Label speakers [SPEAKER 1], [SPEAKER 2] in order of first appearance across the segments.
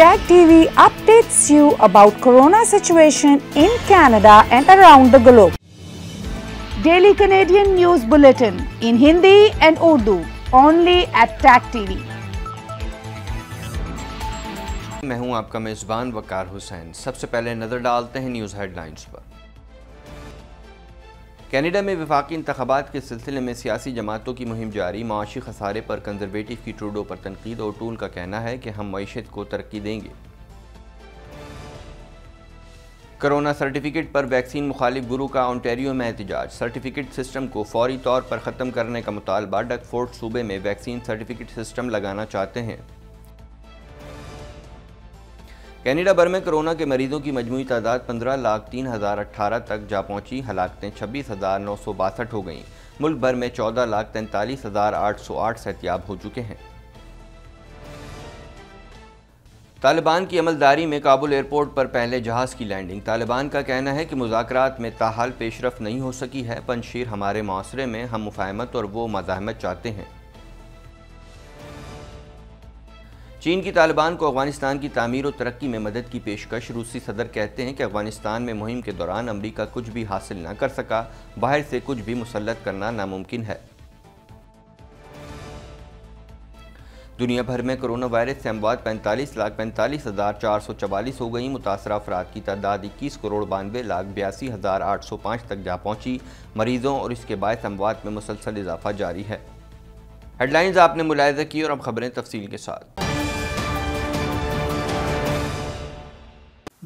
[SPEAKER 1] Tag TV updates you about corona situation in Canada and around the globe. Daily Canadian News Bulletin in Hindi and Urdu only at Tag TV.
[SPEAKER 2] मैं हूं आपका मेज़बान वकार हुसैन सबसे पहले नज़र डालते हैं न्यूज़ हेडलाइंस पर कैनेडा में वफाकी इंतबात के सिलसिले में सियासी जमातों की मुहिम जारी माशी खसारे पर कंजरवेटिव की ट्रूडो पर तनकीद और टूल का कहना है कि हम मीशत को तरक्की देंगे कोरोना सर्टिफिकेट पर वैक्सीन मुखालिफ गुरु का ऑन्टेरियो में एहतजाज सर्टिफिकेट सिस्टम को फौरी तौर पर ख़त्म करने का मुतालबा डकफोर्ट सूबे में वैक्सीन सर्टिफिकेट सिस्टम लगाना चाहते हैं कैनेडा भर में कोरोना के मरीजों की मजमू तादाद पंद्रह लाख तीन हज़ार अट्ठारह तक जा पहुंची हलाकतें छब्बीस हज़ार नौ सौ बासठ हो गईं मुल्क भर में चौदह लाख तैंतालीस हज़ार आठ सौ आठ सहतियाब हो चुके हैं तालिबान की अमलदारी में काबुल एयरपोर्ट पर पहले जहाज़ की लैंडिंग तालिबान का कहना है कि मुजात में ताहाल पेशरफ नहीं हो सकी है पनशीर हमारे माशरे में हम मुफाहमत और वो मजाहमत चाहते हैं चीन की तालिबान को अफगानिस्तान की तमीर और तरक्की में मदद की पेशकश रूसी सदर कहते हैं कि अफगानिस्तान में मुहिम के दौरान अमरीका कुछ भी हासिल न कर सका बाहर से कुछ भी मुसलत करना नामुमकिन है दुनिया भर में कोरोना वायरस से अमवात पैंतालीस लाख पैंतालीस हज़ार चार सौ चवालीस हो गई मुतासर अफराद की तादाद इक्कीस करोड़ बानवे लाख बयासी हज़ार आठ सौ पाँच तक जा पहुंची मरीजों और इसके बायस अमवात में मुसलसल इजाफा जारी है हेडलाइंस आपने मुलायजा की और अब खबरें तफसील के साथ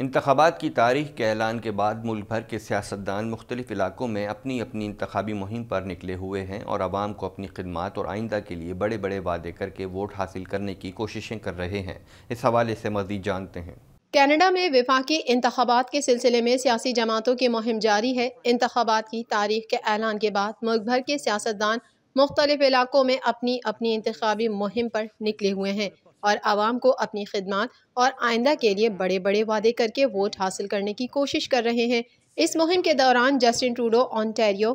[SPEAKER 2] इंतबात की तारीख के ऐलान के बाद मुल्क भर के सियासतदान मुख्तलिफ इलाकों में अपनी अपनी इंतबी मुहिम पर निकले हुए हैं और आवाम को अपनी खदमात और आइंदा के लिए बड़े बड़े वादे करके वोट हासिल करने की कोशिशें कर रहे हैं इस हवाले से मजीद जानते हैं
[SPEAKER 1] कैनेडा में विफाकी इंतबात के सिलसिले में सियासी जमातों की मुहिम जारी है इंतबात की तारीख के ऐलान के बाद मुल्क भर के सियासतदान मुख्तलिफ इलाकों में अपनी अपनी इंतबी मुहिम पर निकले हुए हैं और आवाम को अपनी खदमात और आइंदा के लिए बड़े बड़े वादे करके वोट हासिल करने की कोशिश कर रहे हैं इस मुहिम के दौरान Justin Trudeau Ontario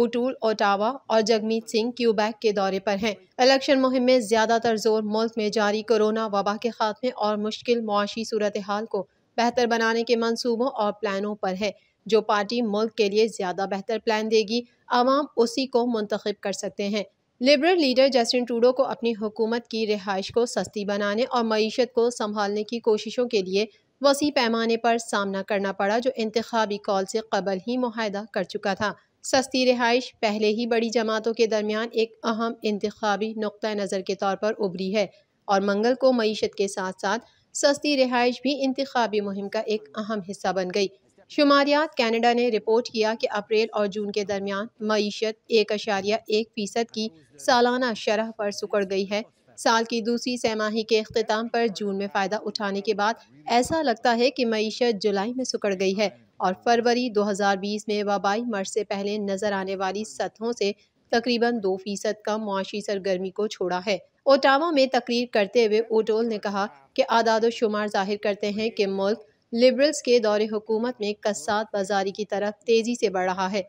[SPEAKER 1] O'Toole Ottawa और जगमीत सिंह क्यूबैक के दौरे पर हैं इलेक्शन मुहिम में ज़्यादातर जोर मुल्क में जारी कोरोना वबा के खात्मे और मुश्किल मुआशी सूरत हाल को बेहतर बनाने के मनसूबों और प्लानों पर है जो पार्टी मुल्क के लिए ज़्यादा बेहतर प्लान देगी आवाम उसी को मुंतखब कर सकते हैं लिबरल लीडर जस्टिन ट्रूडो को अपनी हुकूमत की रिहाइश को सस्ती बनाने और मीशत को संभालने की कोशिशों के लिए वसी पैमाने पर सामना करना पड़ा जो इंतबी कॉल से कबल ही माहदा कर चुका था सस्ती रिहाइश पहले ही बड़ी जमातों के दरमियान एक अहम इंतबी नुक़ नज़र के तौर पर उभरी है और मंगल को मीशत के साथ साथ सस्ती रिहाइश भी इंतबी मुहिम का एक अहम हिस्सा बन गई शुमारियात कनाडा ने रिपोर्ट किया कि अप्रैल और जून के दरमियान मीशत एक अशारिया एक फ़ीसद की सालाना शरह पर सुकड़ गई है साल की दूसरी सहमाही के अख्ताम पर जून में फ़ायदा उठाने के बाद ऐसा लगता है कि मीशत जुलाई में सुकड़ गई है और फरवरी 2020 में वबाई मर्ज से पहले नज़र आने वाली सतहों से तकरीबन दो फीसद कम मुआशी सरगर्मी को छोड़ा है ओटावा में तकरीर करते हुए ओटोल ने कहा कि आदाद शुमार जाहिर करते हैं कि मुल्क लिबरल्स के दौरे हुकूमत में कसात बाजारी की तरफ तेज़ी से बढ़ रहा है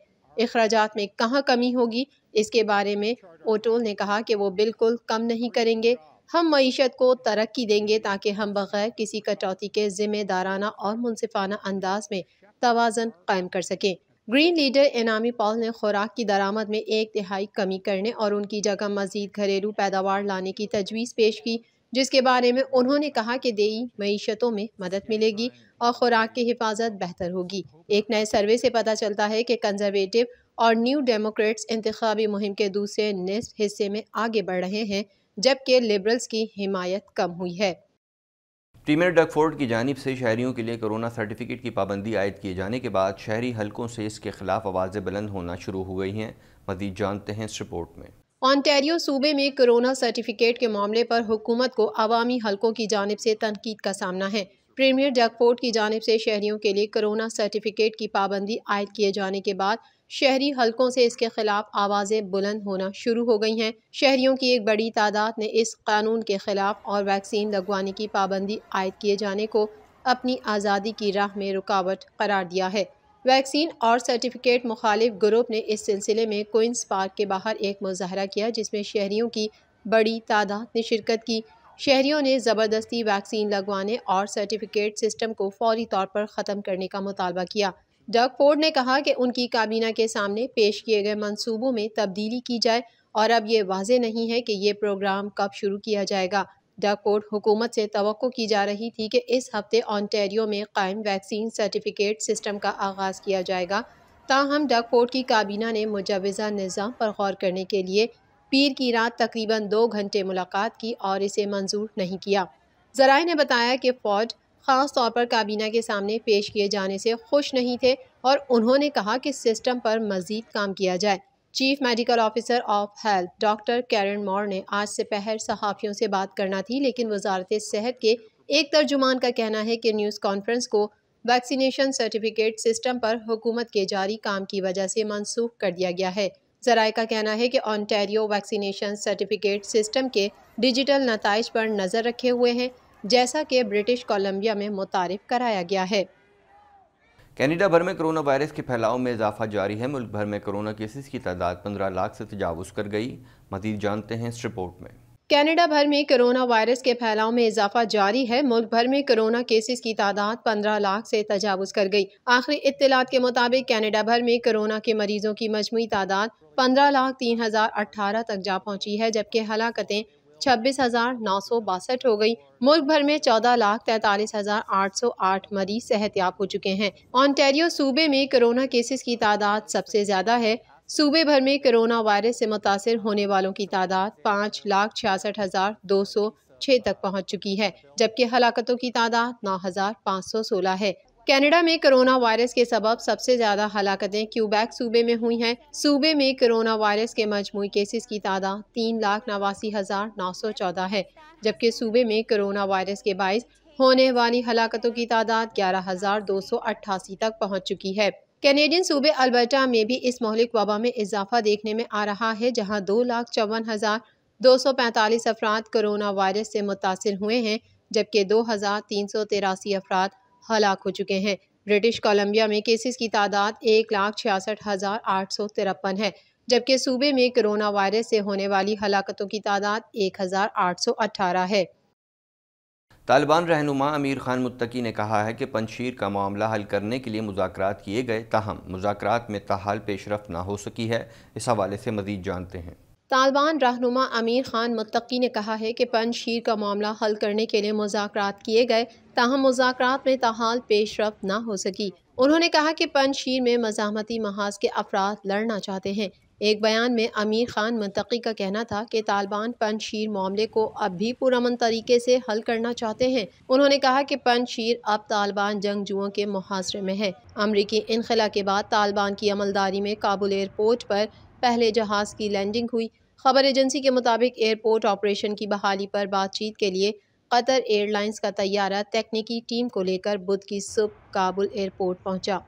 [SPEAKER 1] अखराज में कहाँ कमी होगी इसके बारे में ओटोल ने कहा कि वो बिल्कुल कम नहीं करेंगे हम मीशत को तरक्की देंगे ताकि हम बग़ैर किसी कटौती के ज़िम्मेदाराना और मुनफाना अंदाज में तोज़न कायम कर सकें ग्रीन लीडर एनामी पॉल ने खुराक की दरामद में एक तिहाई कमी करने और उनकी जगह मजीद घरेलू पैदावार लाने की तजवीज़ पेश की जिसके बारे में उन्होंने कहा कि देई मीशतों में मदद मिलेगी और ख़ुराक की हिफाजत बेहतर होगी एक नए सर्वे से पता चलता है कि कंजर्वेटिव और न्यू डेमोक्रेट्स इंतबी मुहिम के दूसरे हिस्से में आगे बढ़ रहे हैं जबकि लिबरल्स की हिमायत कम हुई है
[SPEAKER 2] प्रीमियर डकफोर्ड की जानब से शहरीों के लिए कोरोना सर्टिफिकेट की पाबंदी आयद किए जाने के बाद शहरी हलकों से इसके खिलाफ आवाज़ें बुलंद होना शुरू हो गई हैं मजीद जानते हैं इस रिपोर्ट में
[SPEAKER 1] ऑनटेरियो सूबे में कोरोना सर्टिफिकेट के मामले पर हुकूमत को अवामी हलकों की जानब से तनकीद का सामना है प्रीमियर जगपोर्ट की जानब से शहरीों के लिए कोरोना सर्टिफिकेट की पाबंदी आयद किए जाने के बाद शहरी हलकों से इसके खिलाफ आवाज़ें बुलंद होना शुरू हो गई हैं शहरीों की एक बड़ी तादाद ने इस कानून के खिलाफ और वैक्सीन लगवाने की पाबंदी आयद किए जाने को अपनी आज़ादी की राह में रुकावट करार दिया है वैक्सीन और सर्टिफिकेट मुखालिफ ग्रुप ने इस सिलसिले में कोइंस पार्क के बाहर एक मुजाहरा किया जिसमें शहरीों की बड़ी तादाद ने शिरकत की शहरीों ने ज़बरदस्ती वैक्सीन लगवाने और सर्टिफिकेट सिस्टम को फौरी तौर पर ख़त्म करने का मुतालबा किया डग फोर्ड ने कहा कि उनकी काबीना के सामने पेश किए गए मनसूबों में तब्दीली की जाए और अब ये वाज नहीं है कि ये प्रोग्राम कब शुरू किया जाएगा डाकोड हुकूमत से तो की जा रही थी कि इस हफ्ते ऑनटेरियो में कायम वैक्सीन सर्टिफिकेट सिस्टम का आगाज़ किया जाएगा ताहम कोर्ट की काबीना ने मुजवज़ा निज़ाम पर गौर करने के लिए पीर की रात तकरीबन दो घंटे मुलाकात की और इसे मंजूर नहीं किया जराए ने बताया कि फ़ौज ख़ास तौर पर काबीना के सामने पेश किए जाने से खुश नहीं थे और उन्होंने कहा कि सिस्टम पर मज़ीद काम किया जाए chief medical officer of health doctor Kieran Moore ने आज से पहर सहाफ़ियों से बात करना थी लेकिन वजारत सेहत के एक तर्जुमान का कहना है कि न्यूज़ कॉन्फ्रेंस को वैक्सीनेशन सर्टिफिकेट सिस्टम पर हुकूमत के जारी काम की वजह से मनसूख कर दिया गया है जराए का कहना है कि ऑनटेरियो वैक्सीनेशन सर्टिफिकेट सिस्टम के डिजिटल नतज पर नज़र रखे हुए हैं जैसा कि ब्रिटिश कोलंबिया में मुतारफ़ कराया गया है
[SPEAKER 2] कैनेडा भर में कोरोना वायरस के फैलाव में इजाफा जारी है मुल्क भर में कोरोना केसेस की तादाद 15 लाख से तजावज़ कर गई मजीद जानते हैं इस रिपोर्ट में
[SPEAKER 1] कनाडा भर में कोरोना वायरस के फैलाव में इजाफा जारी है मुल्क भर में कोरोना केसेस की तादाद 15 लाख से तजावज़ कर गई आखिरी इतलात के मुताबिक कनाडा भर में कोरोना के मरीजों की मजमू तादाद पंद्रह लाख तीन हजार अठारह तक जा पहुंची है जबकि हलाकतें छब्बीस हज़ार नौ सौ बासठ हो गई मुल्क भर में चौदह लाख तैतालीस हज़ार आठ सौ आठ मरीज याब हो चुके हैं ऑनटेरियो सूबे में कोरोना केसेस की तादाद सबसे ज़्यादा है सूबे भर में कोरोना वायरस से मुतासर होने वालों की तादाद पाँच लाख छियासठ हज़ार दो सौ छह तक पहुंच चुकी है जबकि हलाकतों की तादाद नौ हज़ार पाँच सौ सोलह है कनाडा में कोरोना वायरस के सबब सबसे ज़्यादा हलाकतें क्यूबैक सूबे में हुई हैं सूबे में कोरोना वायरस के मजमू केसेस की तादाद तीन लाख नवासी हज़ार नौ सौ चौदह है जबकि सूबे में कोरोना वायरस के बायस होने वाली हलाकतों की तादाद ग्यारह हज़ार दो सौ अट्ठासी तक पहुँच चुकी है कैनेडियन सूबे अल्बर्टा में भी इस मौलिक वबा में इजाफा देखने में आ रहा है जहाँ दो लाख चौवन हज़ार दो सौ पैंतालीस अफराद कोरोना वायरस से मुतासर हुए हैं जबकि दो हज़ार तीन सौ तिरासी अफराद हलाक हो चुके हैं ब्रिटिश कोलंबिया में केसेस की तादाद एक लाख छियासठ हज़ार आठ सौ तिरपन है जबकि सूबे में कोरोना वायरस से होने वाली हलाकतों की तादाद एक हज़ार आठ सौ अठारह है
[SPEAKER 2] तालिबान रहनुमा अमीर खान मुत्तकी ने कहा है कि पंशीर का मामला हल करने के लिए मुजाकर किए गए ताहम मुजाकर में तहाल पेशरफ ना हो सकी है इस हवाले से मजीद जानते हैं
[SPEAKER 1] तालिबान रहनुमा आमिर खान मुत्तकी ने कहा है कि पंजशीर का मामला हल करने के लिए मुजात किए गए ताहम मुजात में ताहाल पेश ना हो सकी उन्होंने कहा कि पंजशीर में मजामती महाज के अफराद लड़ना चाहते हैं एक बयान में आमिर खान मंतकी का कहना था कि तालिबान पंजशीर मामले को अब भी पुरमन तरीके से हल करना चाहते हैं उन्होंने कहा कि पंजशीर अब तालिबान जंगजुओं के मुहासरे में है अमरीकी इनखला के बाद तालिबान की अमलदारी में काबुल एयरपोर्ट पर पहले जहाज़ की लैंडिंग हुई खबर एजेंसी के मुताबिक एयरपोर्ट ऑपरेशन की बहाली पर बातचीत के लिए कतर एयरलाइंस का तैयारा तकनीकी टीम को लेकर बुध की सुबह काबुल एयरपोर्ट पहुंचा।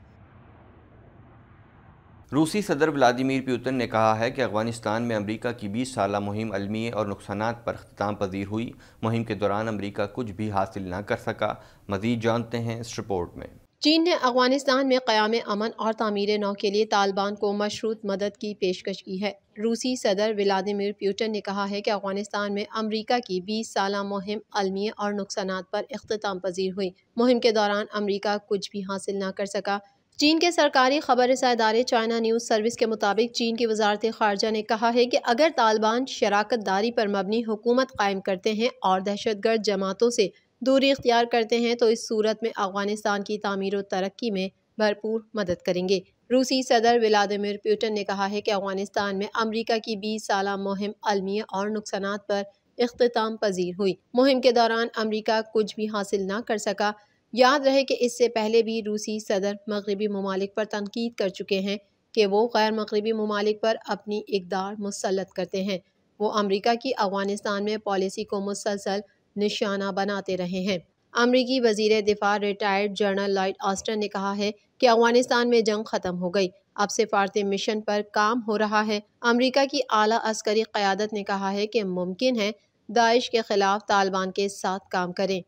[SPEAKER 2] रूसी सदर व्लादिमीर पुतिन ने कहा है कि अफगानिस्तान में अमेरिका की 20 साल मुहिम अलमिये और नुकसान पर अख्ताम पजीर हुई मुहिम के दौरान अमेरिका कुछ भी हासिल ना कर सका मजीद जानते हैं इस रिपोर्ट में
[SPEAKER 1] चीन ने अफगानिस्तान में क़्याम अमन और तमीर नौ के लिए तालिबान को मशरूत मदद की पेशकश की है रूसी सदर व्लादिमिर प्यूटन ने कहा है कि अफगानिस्तान में अमरीका की 20 साल मुहिम अलमिए और नुकसान पर अख्ताम पजीर हुई मुहिम के दौरान अमरीका कुछ भी हासिल न कर सका चीन के सरकारी खबर इदारे चाइना न्यूज़ सर्विस के मुताबिक चीन की वजारत खारजा ने कहा है कि अगर तालिबान शराकत दारी पर मबनी हुकूमत कायम करते हैं और दहशतगर्द जमातों से दूरी इख्तियार करते हैं तो इस सूरत में अफगानिस्तान की तमीर व तरक्की में भरपूर मदद करेंगे रूसी सदर व्लादिमिर प्यूटन ने कहा है कि अफगानिस्तान में अमरीका की बीस साल मुहिम अलमिया और नुकसान पर अख्ताम पजीर हुई मुहिम के दौरान अमरीका कुछ भी हासिल ना कर सका याद रहे कि इससे पहले भी रूसी सदर मगरबी ममालिक पर तनकीद कर चुके हैं कि वो गैर मगरबी ममालिक पर अपनी इकदार मुसलत करते हैं वो अमरीका की अफगानिस्तान में पॉलिसी को मुसलसल निशाना बनाते रहे हैं अमरीकी वजीर दिफा रिटायर्ड जनरल लॉइड ऑस्टन ने कहा है कि अफगानिस्तान में जंग ख़त्म हो गई अब सिफारती मिशन पर काम हो रहा है अमरीका की आला अस्करी क़्यादत ने कहा है कि मुमकिन है दाइश के ख़िलाफ़ तालिबान के साथ काम करें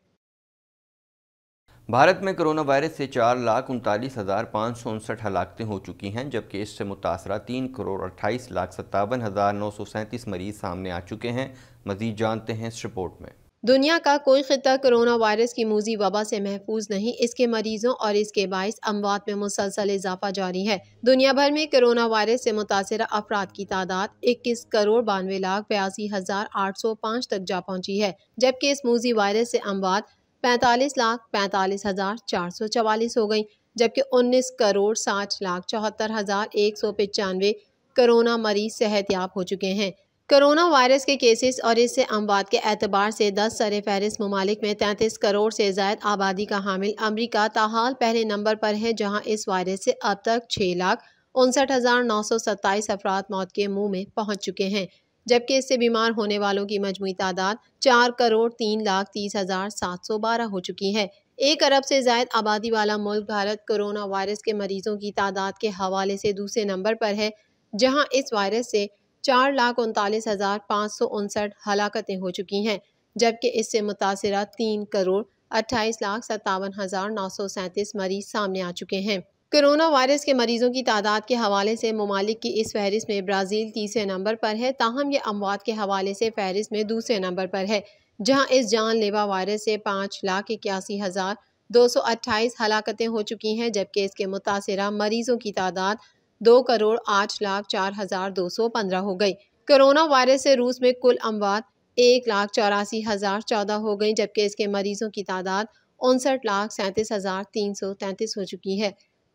[SPEAKER 2] भारत में कोरोना वायरस से चार लाख उनतालीस हज़ार पाँच सौ उनसठ हलाकतें हो चुकी हैं जबकि इससे मुतासर तीन करोड़ अट्ठाईस लाख सत्तावन हज़ार नौ सौ सैंतीस मरीज़ सामने आ चुके हैं मज़ीद जानते हैं इस रिपोर्ट में
[SPEAKER 1] दुनिया का कोई खत्ता कोरोना वायरस की मूजी वबा से महफूज नहीं इसके मरीजों और इसके बायस अमवात में मुसलसल इजाफा जारी है दुनिया भर में कोरोना वायरस से मुतासर अफराद की तादाद इक्कीस करोड़ बानवे लाख बयासी हज़ार आठ सौ पाँच तक जा पहुँची है जबकि इस मूजी वायरस से अमवात पैंतालीस लाख पैंतालीस हज़ार चार सौ चवालीस हो गई जबकि उन्नीस करोड़ साठ लाख चौहत्तर हज़ार एक सौ पचानवे कोरोना मरीज याब हो चुके हैं कोरोना वायरस के केसेस और इससे अमवात के एतबार से दस सर फहरिस ममालिक में तैंतीस करोड़ से ज्यादा आबादी का हामिल अमरीका ताहाल पहले नंबर पर है जहाँ इस वायरस से अब तक छः लाख उनसठ हज़ार नौ सौ सत्ताईस अफराद मौत के मुँह में पहुँच चुके हैं जबकि इससे बीमार होने वालों की मजमू तादाद चार करोड़ तीन लाख तीस हज़ार सात सौ बारह हो चुकी है एक अरब से ज्यादा आबादी वाला मुल्क भारत कोरोना वायरस के मरीजों की तादाद के हवाले से दूसरे नंबर पर है जहाँ इस वायरस से चार लाख उनतालीस हज़ार पाँच सौ उनसठ हलाकतें हो चुकी हैं जबकि इससे मुतासर तीन करोड़ अट्ठाईस लाख सत्तावन हज़ार नौ सौ सैंतीस मरीज सामने आ चुके हैं कोरोना वायरस के मरीजों की तादाद के हवाले से ममालिक की इस फहरिस्त में ब्राज़ील तीसरे नंबर पर है ताहम ये अमवात के हवाले से फहरिस्त में दूसरे नंबर पर है जहाँ इस जानलेवा वायरस से पाँच लाख इक्यासी हज़ार दो सौ अट्ठाईस हलाकतें हो चुकी हैं जबकि इसके मुतासर मरीजों की तादाद दो करोड़ आठ लाख चार हजार दो सौ पंद्रह हो गई कोरोना वायरस से रूस में कुल अमवात एक लाख चौरासी हज़ार चौदह हो गई जबकि इसके मरीजों की तादाद उनसठ लाख सैंतीस हज़ार तीन सौ तैंतीस हो चुकी है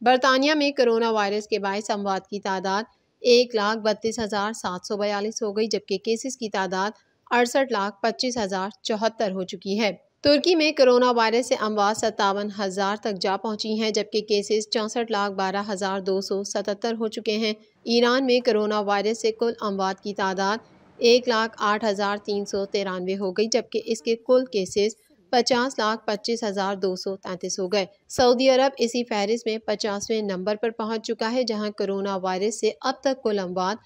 [SPEAKER 1] बरतानिया में कोरोना वायरस के बायस अमवात की तादाद एक लाख बत्तीस हज़ार सात सौ बयालीस हो गई जबकि केसेस की तादाद अड़सठ लाख पच्चीस हज़ार चौहत्तर हो चुकी है तुर्की में कोरोना वायरस से अमवात सत्तावन हज़ार तक जा पहुंची हैं जबकि केसेस चौंसठ लाख बारह हज़ार दो सौ सतहत्तर हो चुके हैं ईरान में कोरोना वायरस से कुल अमवात की तादाद एक लाख आठ हज़ार तीन सौ तिरानवे हो गई जबकि इसके कुल केसेस पचास लाख पच्चीस हज़ार दो सौ तैंतीस हो गए सऊदी अरब इसी फहरिस्त में पचासवें नंबर पर पहुँच चुका है जहाँ कोरोना वायरस से अब तक कुल अमवात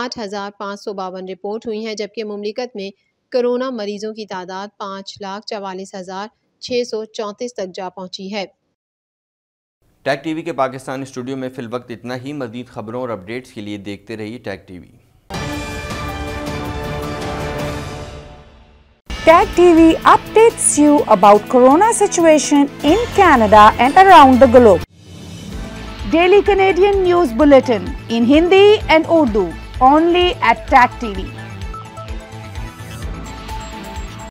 [SPEAKER 1] आठ हज़ार पाँच सौ बावन रिपोर्ट हुई हैं जबकि ममलिकत में कोरोना मरीजों की तादाद पाँच लाख चवालीस हज़ार छः सौ चौंतीस तक जा पहुंची है
[SPEAKER 2] टैग टीवी के पाकिस्तान स्टूडियो में फिल वक्त इतना ही मजीद खबरों और अपडेट्स के लिए देखते रहिए Tag TV
[SPEAKER 1] Tag TV updates you about corona situation in Canada and around the globe. Daily Canadian News Bulletin in Hindi and Urdu only at Tag TV.